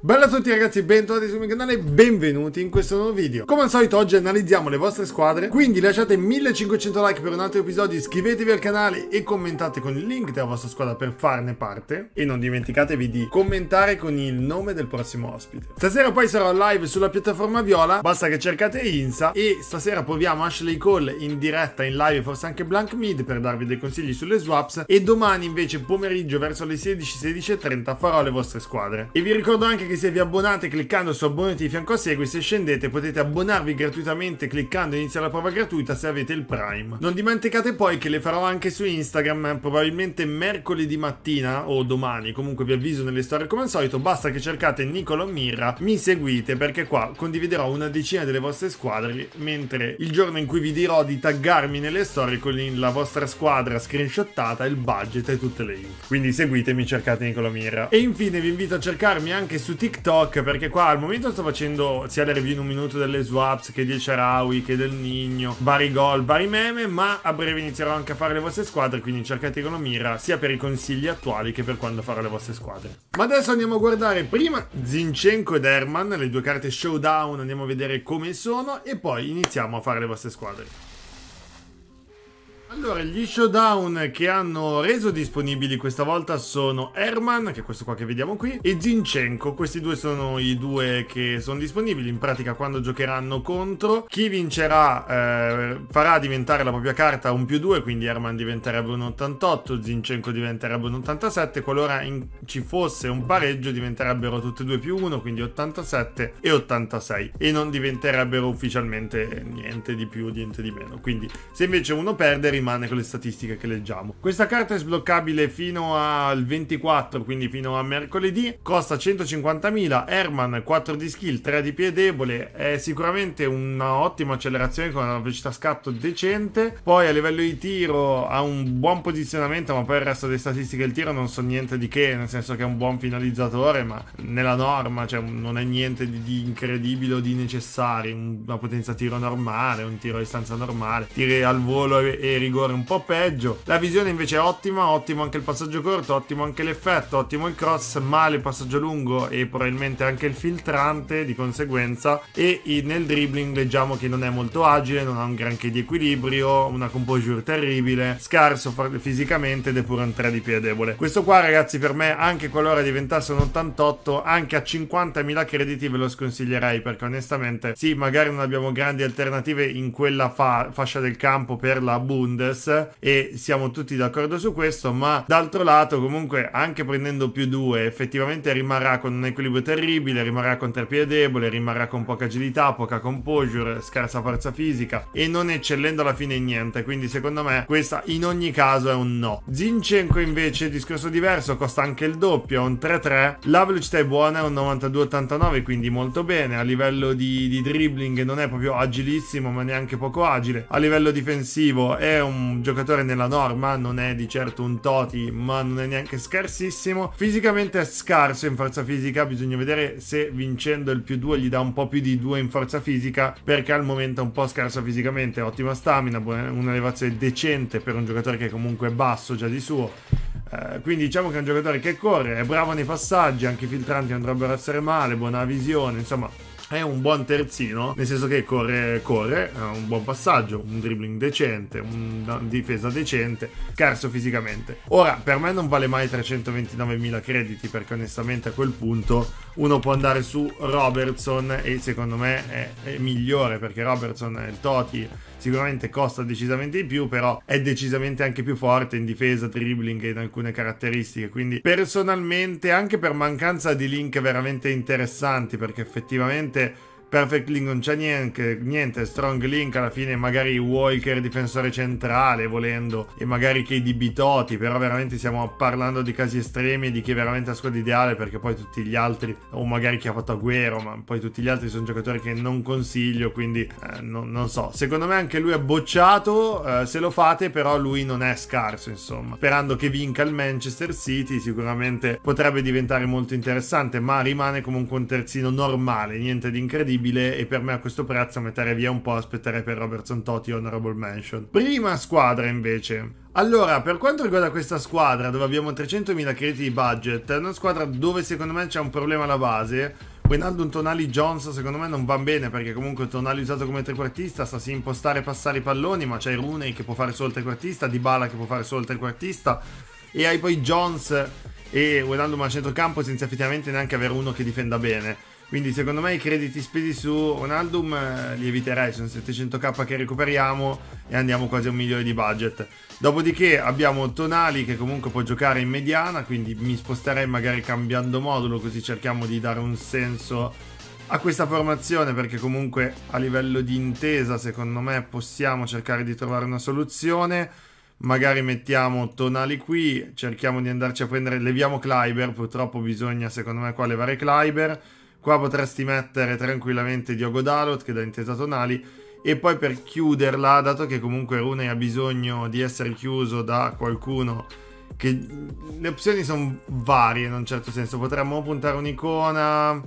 Bella a tutti ragazzi, bentornati sul mio canale e benvenuti in questo nuovo video. Come al solito oggi analizziamo le vostre squadre, quindi lasciate 1500 like per un altro episodio, iscrivetevi al canale e commentate con il link della vostra squadra per farne parte e non dimenticatevi di commentare con il nome del prossimo ospite. Stasera poi sarò live sulla piattaforma Viola, basta che cercate Insa e stasera proviamo Ashley Cole in diretta, in live e forse anche Blank Mid per darvi dei consigli sulle swaps e domani invece pomeriggio verso le 16, 16.30 farò le vostre squadre. E vi ricordo anche che se vi abbonate cliccando su abbonati di fianco a segui, se scendete potete abbonarvi gratuitamente cliccando inizia la prova gratuita se avete il Prime. Non dimenticate poi che le farò anche su Instagram, probabilmente mercoledì mattina o domani, comunque vi avviso nelle storie come al solito, basta che cercate Nicolo Mirra, mi seguite perché qua condividerò una decina delle vostre squadre, mentre il giorno in cui vi dirò di taggarmi nelle storie con la vostra squadra screenshottata, il budget e tutte le info. Quindi seguitemi, cercate Nicolo Mirra. E infine vi invito a cercarmi anche su TikTok perché qua al momento sto facendo sia le review in un minuto delle swaps che di Ecerawi, che del Nigno, vari gol, vari meme, ma a breve inizierò anche a fare le vostre squadre, quindi cercate Mira sia per i consigli attuali che per quando farò le vostre squadre. Ma adesso andiamo a guardare prima Zinchenko ed Herman, le due carte showdown, andiamo a vedere come sono e poi iniziamo a fare le vostre squadre. Allora, gli showdown che hanno reso disponibili questa volta sono Herman, che è questo qua che vediamo qui, e Zinchenko. Questi due sono i due che sono disponibili. In pratica, quando giocheranno contro, chi vincerà eh, farà diventare la propria carta un più 2, quindi Herman diventerebbe un 88, Zinchenko diventerebbe un 87. Qualora in, ci fosse un pareggio, diventerebbero tutti e due più 1, quindi 87 e 86. E non diventerebbero ufficialmente niente di più, niente di meno. Quindi, se invece uno perde, rimane con le statistiche che leggiamo. Questa carta è sbloccabile fino al 24, quindi fino a mercoledì, costa 150.000, Herman 4 di skill, 3 di piede debole, è sicuramente un'ottima accelerazione con una velocità scatto decente, poi a livello di tiro ha un buon posizionamento, ma poi il resto delle statistiche del tiro non so niente di che, nel senso che è un buon finalizzatore, ma nella norma, cioè non è niente di, di incredibile o di necessario, una potenza tiro normale, un tiro a distanza normale, tiri al volo e, e rigore un po' peggio. La visione invece è ottima, ottimo anche il passaggio corto, ottimo anche l'effetto, ottimo il cross, male il passaggio lungo e probabilmente anche il filtrante di conseguenza. E nel dribbling leggiamo che non è molto agile, non ha un granché di equilibrio, una composure terribile, scarso fisicamente ed è pure un 3 di debole. Questo qua ragazzi per me anche qualora diventasse un 88 anche a 50.000 crediti ve lo sconsiglierei perché onestamente sì magari non abbiamo grandi alternative in quella fa- fascia del campo per la Bund Sanders e siamo tutti d'accordo su questo, ma d'altro lato comunque anche prendendo più due effettivamente rimarrà con un equilibrio terribile, rimarrà con terapia debole, rimarrà con poca agilità, poca composure, scarsa forza fisica e non eccellendo alla fine in niente, quindi secondo me questa in ogni caso è un no. Zinchenko invece discorso diverso, costa anche il doppio, è un 3-3, la velocità è buona, è un 92-89 quindi molto bene, a livello di, di dribbling non è proprio agilissimo ma neanche poco agile, a livello difensivo è un un giocatore nella norma, non è di certo un Toti, ma non è neanche scarsissimo. Fisicamente è scarso in forza fisica, bisogna vedere se vincendo il più 2 gli dà un po' più di 2 in forza fisica, perché al momento è un po' scarso fisicamente, ottima stamina, un'elevazione decente per un giocatore che comunque è basso già di suo. Eh, quindi diciamo che è un giocatore che corre, è bravo nei passaggi, anche i filtranti andrebbero a essere male, buona visione, insomma è un buon terzino, nel senso che corre, corre ha un buon passaggio, un dribbling decente, una difesa decente, scarso fisicamente. Ora, per me non vale mai 329.000 crediti perché onestamente a quel punto uno può andare su Robertson e secondo me è, è migliore perché Robertson è il Toti, sicuramente costa decisamente di più, però è decisamente anche più forte in difesa, dribbling e in alcune caratteristiche. Quindi personalmente, anche per mancanza di link veramente interessanti, perché effettivamente て Perfect Link non c'è niente, niente, Strong Link alla fine magari Walker difensore centrale volendo e magari KDB Toti, però veramente stiamo parlando di casi estremi di chi è veramente a squadra ideale perché poi tutti gli altri, o magari chi ha fatto Agüero, ma poi tutti gli altri sono giocatori che non consiglio, quindi eh, non, non, so. Secondo me anche lui è bocciato, eh, se lo fate però lui non è scarso insomma. Sperando che vinca il Manchester City sicuramente potrebbe diventare molto interessante, ma rimane comunque un terzino normale, niente di incredibile incredibile e per me a questo prezzo mettere via un po' aspettare per Robertson Totti Honorable Mention. Prima squadra invece. Allora, per quanto riguarda questa squadra dove abbiamo 300.000 crediti di budget, è una squadra dove secondo me c'è un problema alla base. Wijnaldum, Tonali, Jones secondo me non va bene perché comunque Tonali usato come trequartista sa sì impostare e passare i palloni ma c'è Rooney che può fare solo il trequartista, Dybala che può fare solo il trequartista e hai poi Jones e Wijnaldum a centrocampo senza effettivamente neanche avere uno che difenda bene quindi secondo me i crediti spesi su Onaldum eh, li eviterei, sono 700k che recuperiamo e andiamo quasi a un milione di budget. Dopodiché abbiamo Tonali che comunque può giocare in mediana, quindi mi sposterei magari cambiando modulo così cerchiamo di dare un senso a questa formazione perché comunque a livello di intesa secondo me possiamo cercare di trovare una soluzione. Magari mettiamo Tonali qui, cerchiamo di andarci a prendere, leviamo Kleiber, purtroppo bisogna secondo me qua levare Kleiber Qua potresti mettere tranquillamente Diogo Dalot che dà intesa tonali e poi per chiuderla, dato che comunque Rune ha bisogno di essere chiuso da qualcuno che le opzioni sono varie in un certo senso, potremmo puntare un'icona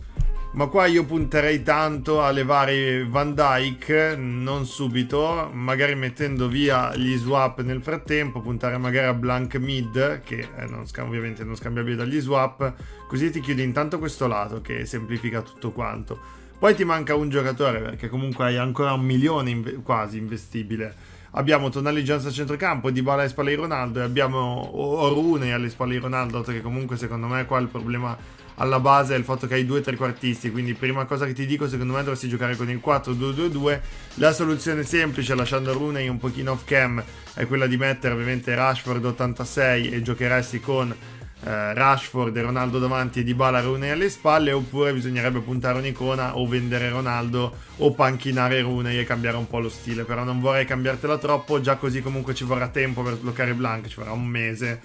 ma qua io punterei tanto a levare Van Dyke, non subito, magari mettendo via gli swap nel frattempo, puntare magari a Blank Mid, che eh, non ovviamente non scambiabile dagli swap, così ti chiudi intanto questo lato che semplifica tutto quanto. Poi ti manca un giocatore perché comunque hai ancora un milione in quasi investibile. Abbiamo Tonali Jones a centrocampo, Di Bala alle spalle di Ronaldo e abbiamo Orune alle spalle di Ronaldo, che comunque secondo me qua il problema alla base è il fatto che hai due trequartisti, quindi prima cosa che ti dico secondo me dovresti giocare con il 4-2-2-2. La soluzione semplice lasciando Rooney un pochino off cam è quella di mettere ovviamente Rashford 86 e giocheresti con eh, Rashford e Ronaldo davanti e Dybala Rooney alle spalle oppure bisognerebbe puntare un'icona o vendere Ronaldo o panchinare Rooney e cambiare un po' lo stile però non vorrei cambiartela troppo già così comunque ci vorrà tempo per sbloccare Blank ci vorrà un mese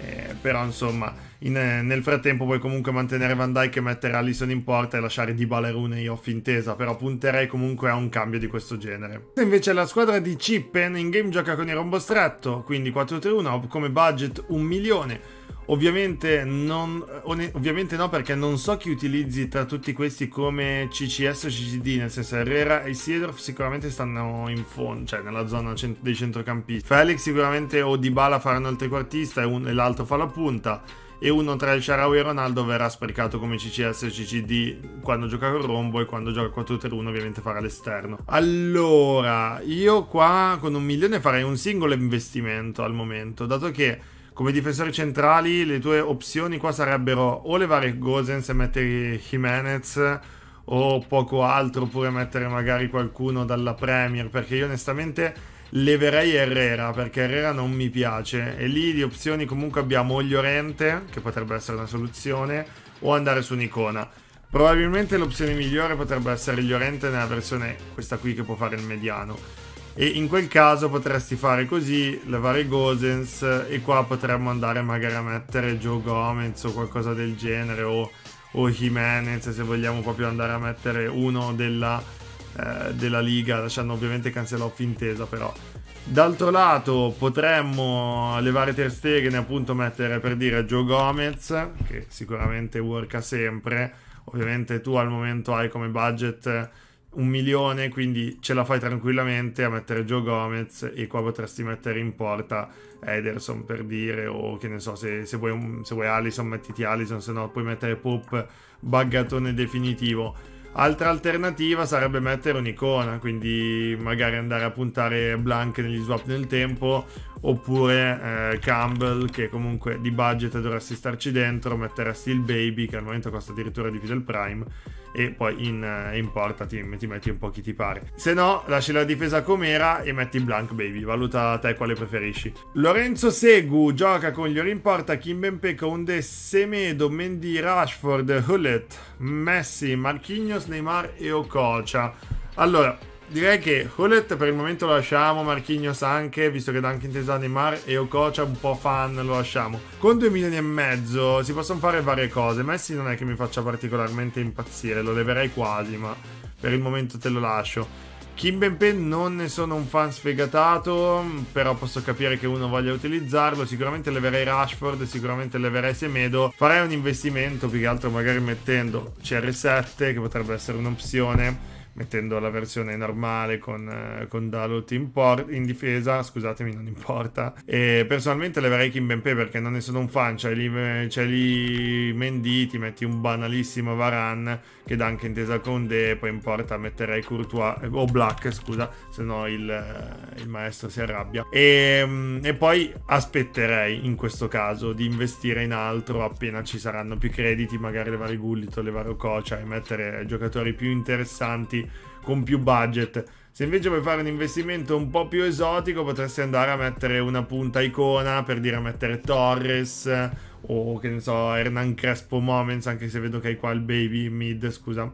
eh, però insomma, in, eh, nel frattempo puoi comunque mantenere Van Dyke e mettere Allison in porta e lasciare di Balerune nei off intesa, però punterei comunque a un cambio di questo genere. Se Invece la squadra di Chippen in game gioca con il rombo stretto, quindi 4-3-1, come budget 1 milione Ovviamente, non, ovviamente, no, perché non so chi utilizzi tra tutti questi come CCS o CCD, nel senso Herrera e Siedorf sicuramente stanno in fondo, cioè nella zona cent- dei centrocampisti. Felix sicuramente o Dybala faranno il trequartista e, un- e l'altro fa la punta e uno tra il Sharawi e Ronaldo verrà sprecato come CCS e CCD quando gioca con Rombo e quando gioca 4-3-1 ovviamente farà l'esterno. Allora, io qua con un milione farei un singolo investimento al momento, dato che come difensori centrali le tue opzioni qua sarebbero o levare Gozens e mettere Jimenez o poco altro oppure mettere magari qualcuno dalla Premier perché io onestamente leverei Herrera perché Herrera non mi piace e lì di opzioni comunque abbiamo o Llorente che potrebbe essere una soluzione o andare su un'icona probabilmente l'opzione migliore potrebbe essere Llorente nella versione questa qui che può fare il mediano e in quel caso potresti fare così, levare Gosens e qua potremmo andare magari a mettere Joe Gomez o qualcosa del genere o, o Jimenez se vogliamo proprio andare a mettere uno della, eh, della Liga, lasciando ovviamente Canceloff intesa però. D'altro lato potremmo levare Ter Stegen e appunto mettere per dire Joe Gomez che sicuramente worka sempre, ovviamente tu al momento hai come budget un milione, quindi ce la fai tranquillamente a mettere Joe Gomez e qua potresti mettere in porta Ederson per dire, o che ne so, se, se, vuoi, un, se vuoi, Allison mettiti Allison, se no puoi mettere Pop baggatone definitivo. Altra alternativa sarebbe mettere un'icona, quindi magari andare a puntare Blank negli swap nel tempo, oppure eh, Campbell che comunque di budget dovresti starci dentro, metteresti il Baby che al momento costa addirittura di più del Prime e poi in, eh, in porta ti, ti, metti un po' chi ti pare. Se no, lasci la difesa com'era e metti in blank, baby. Valuta te quale preferisci. Lorenzo Segu gioca con gli ori in porta, Kim Bempeka, Semedo, Mendy, Rashford, Hullet, Messi, Marquinhos, Neymar e Ococia. Allora, direi che Hullet per il momento lo lasciamo, Marchignos anche, visto che dà anche intesa Neymar e Okocha un po' fan lo lasciamo. Con 2 milioni e mezzo si possono fare varie cose, Messi non è che mi faccia particolarmente impazzire, lo leverei quasi, ma per il momento te lo lascio. Kim Benpe non ne sono un fan sfegatato, però posso capire che uno voglia utilizzarlo. Sicuramente leverei Rashford, sicuramente leverei Semedo. Farei un investimento più che altro magari mettendo CR7, che potrebbe essere un'opzione mettendo la versione normale con, eh, con Dalot in, por- in difesa, scusatemi, non importa. E personalmente leverei Kimpempe perché non ne sono un fan, c'è lì, eh, c'è lì Mendy, ti metti un banalissimo Varan che dà anche intesa con De, poi in porta metterei Courtois, eh, o Black, scusa, se no il, eh, il maestro si arrabbia. E, mm, e poi aspetterei in questo caso di investire in altro appena ci saranno più crediti, magari levare Gullito, levare Ococia e mettere giocatori più interessanti con più budget. Se invece vuoi fare un investimento un po' più esotico, potresti andare a mettere una punta icona, per dire a mettere Torres o che ne so, Hernan Crespo Moments, anche se vedo che hai qua il baby mid, scusa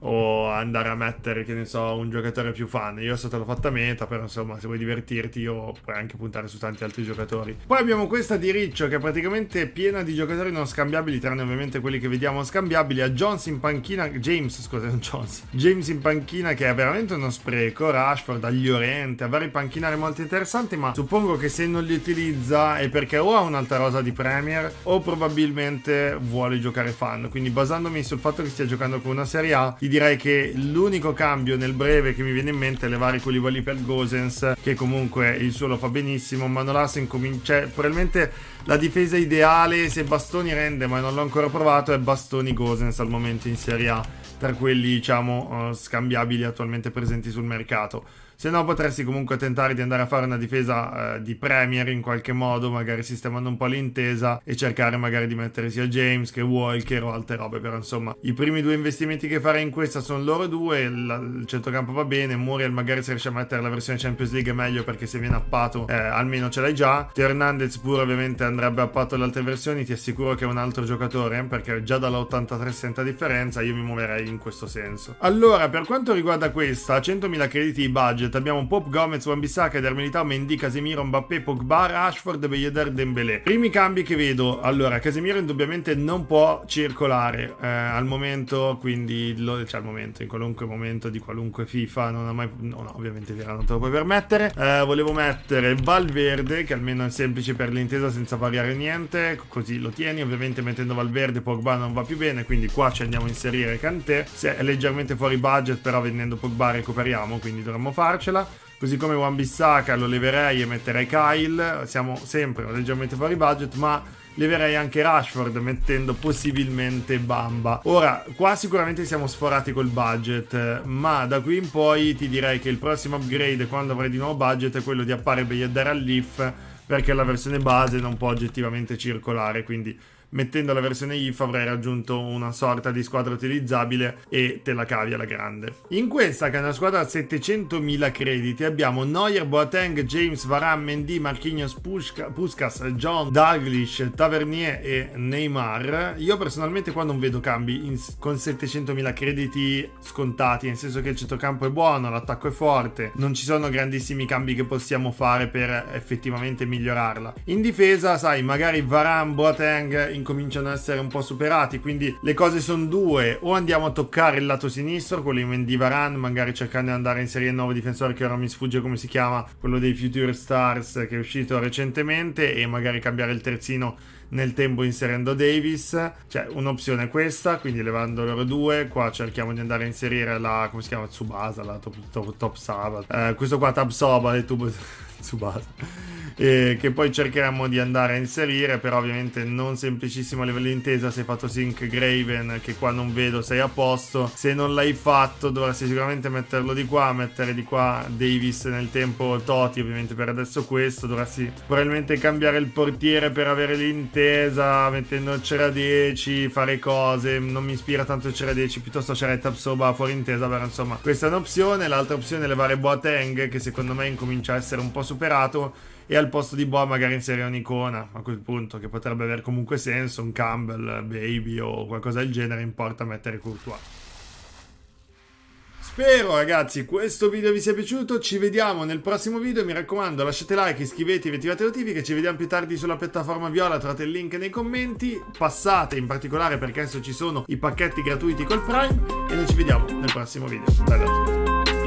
o andare a mettere, che ne so, un giocatore più fan. Io sono te fatta meta, però insomma, se vuoi divertirti io puoi anche puntare su tanti altri giocatori. Poi abbiamo questa di Riccio che è praticamente piena di giocatori non scambiabili, tranne ovviamente quelli che vediamo scambiabili. A Jones in panchina, James, scusa, non Jones. James in panchina che è veramente uno spreco, Rashford, agli Oriente, a vari panchinari molto interessanti, ma suppongo che se non li utilizza è perché o ha un'altra rosa di Premier o probabilmente vuole giocare fan. Quindi basandomi sul fatto che stia giocando con una Serie A, ti direi che l'unico cambio nel breve che mi viene in mente è levare Colivali per Gosens, che comunque il suo lo fa benissimo. Manolasen comincia. Cioè, probabilmente la difesa ideale, se Bastoni rende, ma non l'ho ancora provato, è Bastoni Gosens al momento in Serie A, tra quelli diciamo eh, scambiabili attualmente presenti sul mercato se no potresti comunque tentare di andare a fare una difesa eh, di Premier in qualche modo, magari sistemando un po' l'intesa e cercare magari di mettere sia James che Walker o altre robe, però insomma i primi due investimenti che farei in questa sono loro due, il, il centrocampo va bene, Muriel magari se riesce a mettere la versione Champions League è meglio perché se viene appato eh, almeno ce l'hai già, Teo Hernandez pure ovviamente andrebbe appato le altre versioni, ti assicuro che è un altro giocatore eh, perché già dall'83 senta differenza, io mi muoverei in questo senso. Allora per quanto riguarda questa, 100.000 crediti di budget budget abbiamo Pop, Gomez, Wan-Bissaka, Eder Militao, Mendy, Casemiro, Mbappé, Pogba, Rashford, Belleder, Dembélé. Primi cambi che vedo, allora Casemiro indubbiamente non può circolare eh, al momento, quindi lo, cioè al momento, in qualunque momento di qualunque FIFA, non ha mai, no, no ovviamente Vera non te lo puoi permettere. Eh, volevo mettere Valverde, che almeno è semplice per l'intesa senza variare niente, così lo tieni, ovviamente mettendo Valverde Pogba non va più bene, quindi qua ci andiamo a inserire Kanté, se è leggermente fuori budget però vendendo Pogba recuperiamo, quindi dovremmo farlo giocarcela. Così come One Bissaka lo leverei e metterei Kyle. Siamo sempre leggermente fuori budget, ma leverei anche Rashford mettendo possibilmente Bamba. Ora, qua sicuramente siamo sforati col budget, ma da qui in poi ti direi che il prossimo upgrade quando avrai di nuovo budget è quello di appare Beyadar al Leaf perché la versione base non può oggettivamente circolare, quindi mettendo la versione IF avrai raggiunto una sorta di squadra utilizzabile e te la cavi alla grande. In questa, che è una squadra a 700.000 crediti, abbiamo Neuer, Boateng, James, Varane, Mendy, Marquinhos, Puskas, Puskas John, Douglas, Tavernier e Neymar. Io personalmente qua non vedo cambi in, con 700.000 crediti scontati, nel senso che il centrocampo è buono, l'attacco è forte, non ci sono grandissimi cambi che possiamo fare per effettivamente migliorarla. In difesa, sai, magari Varane, Boateng in cominciano a essere un po' superati, quindi le cose sono due, o andiamo a toccare il lato sinistro, quello in Mendivaran, magari cercando di andare in Serie nuovo difensore che ora mi sfugge come si chiama, quello dei Future Stars che è uscito recentemente e magari cambiare il terzino nel tempo inserendo Davis. Cioè, un'opzione è questa, quindi levando loro due. Qua cerchiamo di andare a inserire la, come si chiama, Tsubasa, la top, top, top Saba. Eh, questo qua Tabsoba, e tu... Boh, Tsubasa. Eh, che poi cercheremo di andare a inserire, però ovviamente non semplicissimo a livello di intesa, se hai fatto sync Graven che qua non vedo sei a posto, se non l'hai fatto dovresti sicuramente metterlo di qua, mettere di qua Davis nel tempo Toti, ovviamente per adesso questo, dovresti probabilmente cambiare il portiere per avere l'intesa, mettendo c'era 10, fare cose, non mi ispira tanto c'era 10, piuttosto c'era Tapsoba fuori intesa, però insomma questa è un'opzione, l'altra opzione è levare Boateng che secondo me incomincia a essere un po' superato e al posto di Bob magari inserire un'icona a quel punto che potrebbe avere comunque senso, un Campbell, Baby o qualcosa del genere, importa mettere Courtois. Spero ragazzi questo video vi sia piaciuto, ci vediamo nel prossimo video, mi raccomando lasciate like, iscrivetevi, attivate le notifiche, ci vediamo più tardi sulla piattaforma viola, trovate il link nei commenti, passate in particolare perché adesso ci sono i pacchetti gratuiti col Prime e noi ci vediamo nel prossimo video. Bella a